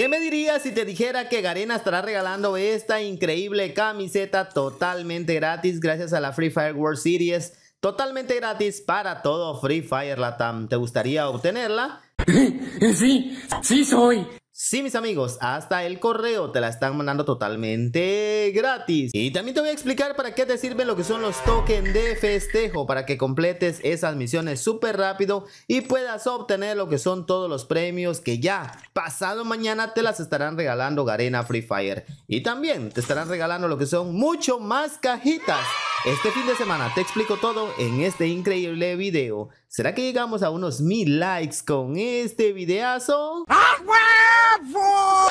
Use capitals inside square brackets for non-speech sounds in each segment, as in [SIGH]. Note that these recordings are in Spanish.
¿Qué me dirías si te dijera que Garena estará regalando esta increíble camiseta totalmente gratis gracias a la Free Fire World Series? Totalmente gratis para todo Free Fire Latam. ¿Te gustaría obtenerla? [LAUGHS] Sí, sí soy. Sí, mis amigos, hasta el correo te la están mandando totalmente gratis. Y también te voy a explicar para qué te sirven lo que son los tokens de festejo, para que completes esas misiones súper rápido y puedas obtener lo que son todos los premios que ya pasado mañana te las estarán regalando Garena Free Fire. Y también te estarán regalando lo que son mucho más cajitas. Este fin de semana te explico todo en este increíble video. ¿Será que llegamos a unos mil likes con este videazo?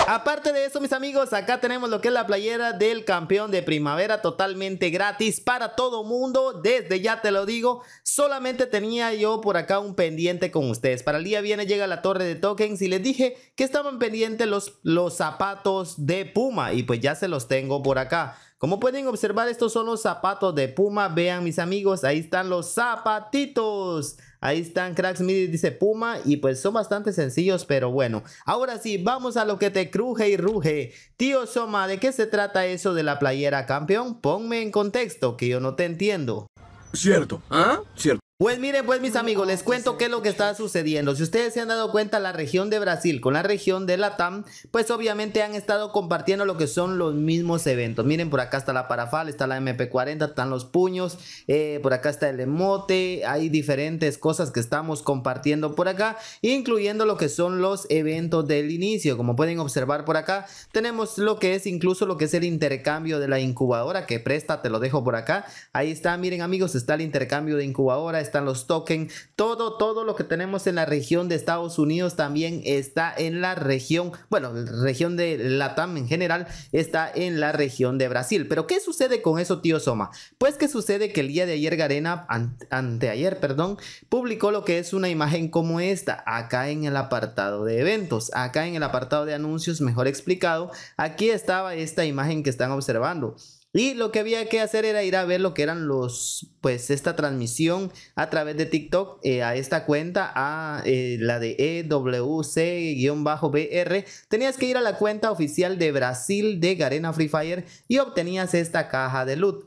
Aparte de eso, mis amigos, acá tenemos lo que es la playera del campeón de primavera totalmente gratis para todo mundo. Desde ya te lo digo, solamente tenía yo por acá un pendiente con ustedes. Para el día viene llega la torre de tokens y les dije que estaban pendientes los, los zapatos de Puma y pues ya se los tengo por acá. Como pueden observar, estos son los zapatos de Puma. Vean, mis amigos, ahí están los zapatitos. Ahí están Cracks Midi, dice Puma. Y pues son bastante sencillos, pero bueno. Ahora sí, vamos a lo que te cruje y ruge. Tío Soma, ¿de qué se trata eso de la playera, campeón? Ponme en contexto, que yo no te entiendo. Cierto, ¿ah? Cierto. Pues miren, pues mis amigos, les cuento qué es lo que está sucediendo. Si ustedes se han dado cuenta, la región de Brasil con la región de Latam, pues obviamente han estado compartiendo lo que son los mismos eventos. Miren, por acá está la parafal, está la MP40, están los puños, eh, por acá está el emote, hay diferentes cosas que estamos compartiendo por acá, incluyendo lo que son los eventos del inicio. Como pueden observar por acá, tenemos lo que es incluso lo que es el intercambio de la incubadora que presta, te lo dejo por acá. Ahí está, miren amigos, está el intercambio de incubadora están los tokens, todo, todo lo que tenemos en la región de Estados Unidos también está en la región, bueno, región de Latam en general está en la región de Brasil. Pero ¿qué sucede con eso, tío Soma? Pues que sucede que el día de ayer Garena, ante, anteayer, perdón, publicó lo que es una imagen como esta, acá en el apartado de eventos, acá en el apartado de anuncios, mejor explicado, aquí estaba esta imagen que están observando. Y lo que había que hacer era ir a ver lo que eran los, pues esta transmisión a través de TikTok eh, a esta cuenta, a eh, la de EWC-BR. Tenías que ir a la cuenta oficial de Brasil de Garena Free Fire y obtenías esta caja de loot.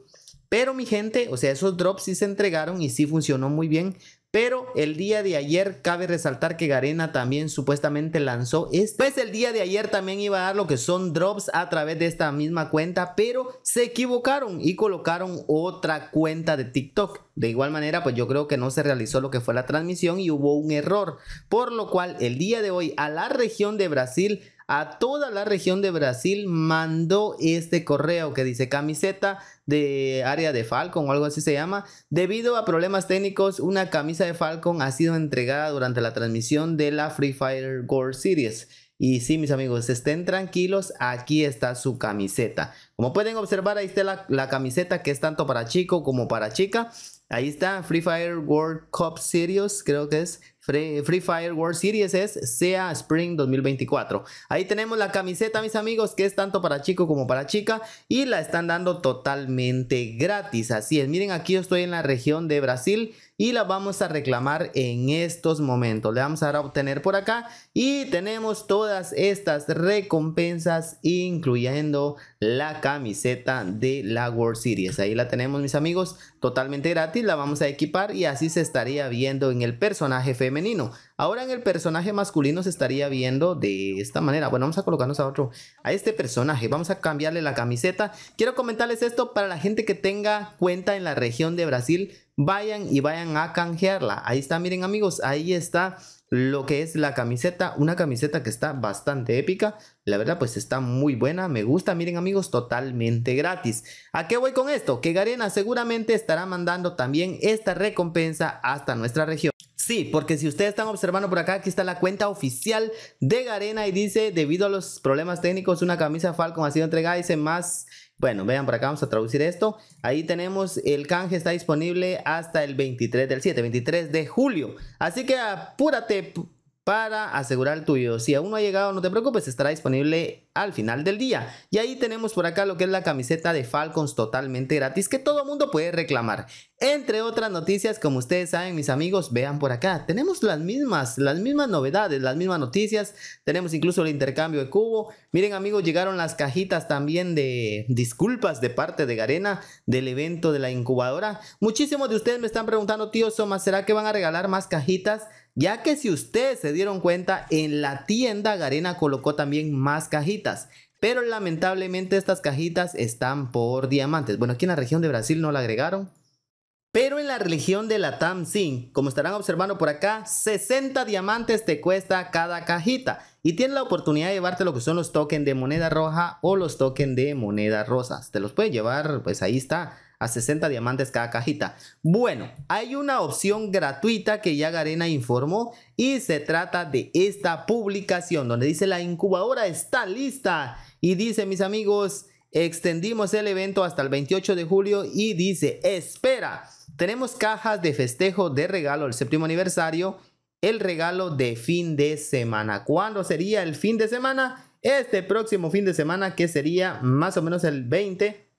Pero mi gente, o sea, esos drops sí se entregaron y sí funcionó muy bien. Pero el día de ayer cabe resaltar que Garena también supuestamente lanzó esto. Pues el día de ayer también iba a dar lo que son drops a través de esta misma cuenta, pero se equivocaron y colocaron otra cuenta de TikTok. De igual manera, pues yo creo que no se realizó lo que fue la transmisión y hubo un error, por lo cual el día de hoy a la región de Brasil a toda la región de Brasil mandó este correo que dice camiseta de área de Falcon o algo así se llama. Debido a problemas técnicos, una camisa de Falcon ha sido entregada durante la transmisión de la Free Fire Gold Series. Y sí, mis amigos, estén tranquilos, aquí está su camiseta. Como pueden observar, ahí está la camiseta que es tanto para chico como para chica. Ahí está, Free Fire World Cup Series, creo que es. Free, Fire World Series es SEA Spring 2024. Ahí tenemos la camiseta, mis amigos, que es tanto para chico como para chica. Y la están dando totalmente gratis. Así es, miren, aquí yo estoy en la región de Brasil y la vamos a reclamar en estos momentos. Le vamos a dar a obtener por acá y tenemos todas estas recompensas incluyendo la camiseta de la World Series. Ahí la tenemos mis amigos totalmente gratis, la vamos a equipar y así se estaría viendo en el personaje femenino. Ahora en el personaje masculino se estaría viendo de esta manera. Bueno, vamos a colocarnos a otro, a este personaje. Vamos a cambiarle la camiseta. Quiero comentarles esto para la gente que tenga cuenta en la región de Brasil vayan y vayan a canjearla. Ahí está, miren amigos, ahí está lo que es la camiseta, una camiseta que está bastante épica, la verdad pues está muy buena, me gusta, miren amigos, totalmente gratis. ¿A qué voy con esto? Que Garena seguramente estará mandando también esta recompensa hasta nuestra región. Sí, porque si ustedes están observando por acá, aquí está la cuenta oficial de Garena y dice, debido a los problemas técnicos, una camisa Falcon ha sido entregada, dice más, bueno, vean por acá, vamos a traducir esto. Ahí tenemos, el canje está disponible hasta el 23 del 7, 23 de julio. Así que apúrate, para asegurar el tuyo. Si aún no ha llegado, no te preocupes, estará disponible al final del día. Y ahí tenemos por acá lo que es la camiseta de Falcons totalmente gratis que todo mundo puede reclamar. Entre otras noticias, como ustedes saben, mis amigos, vean por acá. Tenemos las mismas, las mismas novedades, las mismas noticias. Tenemos incluso el intercambio de cubo. Miren, amigos, llegaron las cajitas también de disculpas de parte de Garena del evento de la incubadora. Muchísimos de ustedes me están preguntando, tío Soma, ¿será que van a regalar más cajitas? ya que si ustedes se dieron cuenta, en la tienda Garena colocó también más cajitas. Pero lamentablemente estas cajitas están por diamantes. Bueno, aquí en la región de Brasil no la agregaron. Pero en la región de la TAM sí, como estarán observando por acá, 60 diamantes te cuesta cada cajita. Y tienes la oportunidad de llevarte lo que son los tokens de moneda roja o los tokens de moneda rosas. Te los puedes llevar, pues ahí está, a 60 diamantes cada cajita. Bueno, hay una opción gratuita que ya Garena informó y se trata de esta publicación donde dice la incubadora está lista y dice mis amigos, extendimos el evento hasta el 28 de julio y dice, espera, tenemos cajas de festejo de regalo el séptimo aniversario, el regalo de fin de semana. ¿Cuándo sería el fin de semana? Este próximo fin de semana que sería más o menos el 20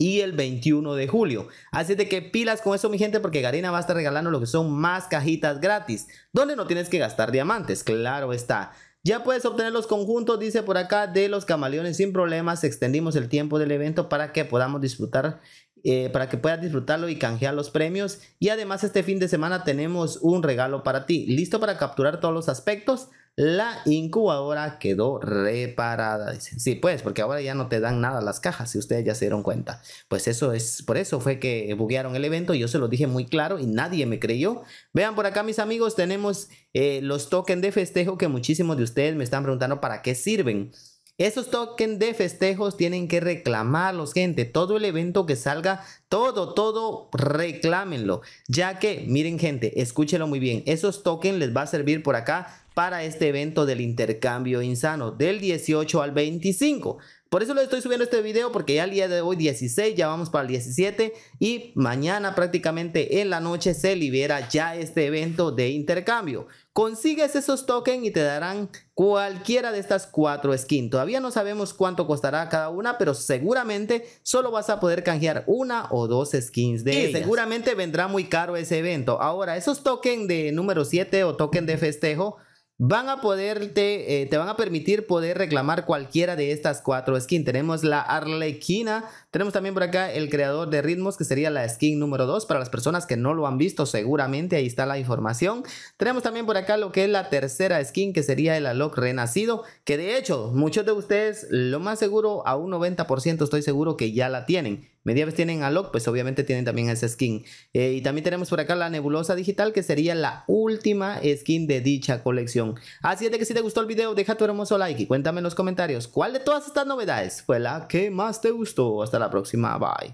y el 21 de julio. Así de que pilas con eso, mi gente, porque Garena va a estar regalando lo que son más cajitas gratis, donde no tienes que gastar diamantes, claro está. Ya puedes obtener los conjuntos, dice por acá, de los camaleones sin problemas. Extendimos el tiempo del evento para que podamos disfrutar, eh, para que puedas disfrutarlo y canjear los premios. Y además este fin de semana tenemos un regalo para ti. ¿Listo para capturar todos los aspectos? La incubadora quedó reparada. Dicen, sí, pues, porque ahora ya no te dan nada las cajas, si ustedes ya se dieron cuenta. Pues eso es, por eso fue que buguearon el evento. Yo se lo dije muy claro y nadie me creyó. Vean por acá, mis amigos, tenemos eh, los tokens de festejo que muchísimos de ustedes me están preguntando para qué sirven. Esos tokens de festejos tienen que reclamarlos, gente. Todo el evento que salga, todo, todo, reclámenlo. Ya que, miren, gente, escúchelo muy bien. Esos tokens les va a servir por acá para este evento del intercambio insano del 18 al 25. Por eso le estoy subiendo este video porque ya el día de hoy 16, ya vamos para el 17 y mañana prácticamente en la noche se libera ya este evento de intercambio. Consigues esos tokens y te darán cualquiera de estas cuatro skins. Todavía no sabemos cuánto costará cada una, pero seguramente solo vas a poder canjear una o dos skins de seguramente vendrá muy caro ese evento. Ahora, esos tokens de número 7 o token de festejo van a poderte, eh, te van a permitir poder reclamar cualquiera de estas cuatro skins. Tenemos la Arlequina, tenemos también por acá el creador de ritmos, que sería la skin número 2. Para las personas que no lo han visto, seguramente ahí está la información. Tenemos también por acá lo que es la tercera skin, que sería el Alok Renacido, que de hecho, muchos de ustedes, lo más seguro, a un 90% estoy seguro que ya la tienen. Media vez tienen Alok, pues obviamente tienen también esa skin. Eh, y también tenemos por acá la nebulosa digital, que sería la última skin de dicha colección. Así es de que si te gustó el video, deja tu hermoso like y cuéntame en los comentarios cuál de todas estas novedades fue la que más te gustó. Hasta la próxima. Bye.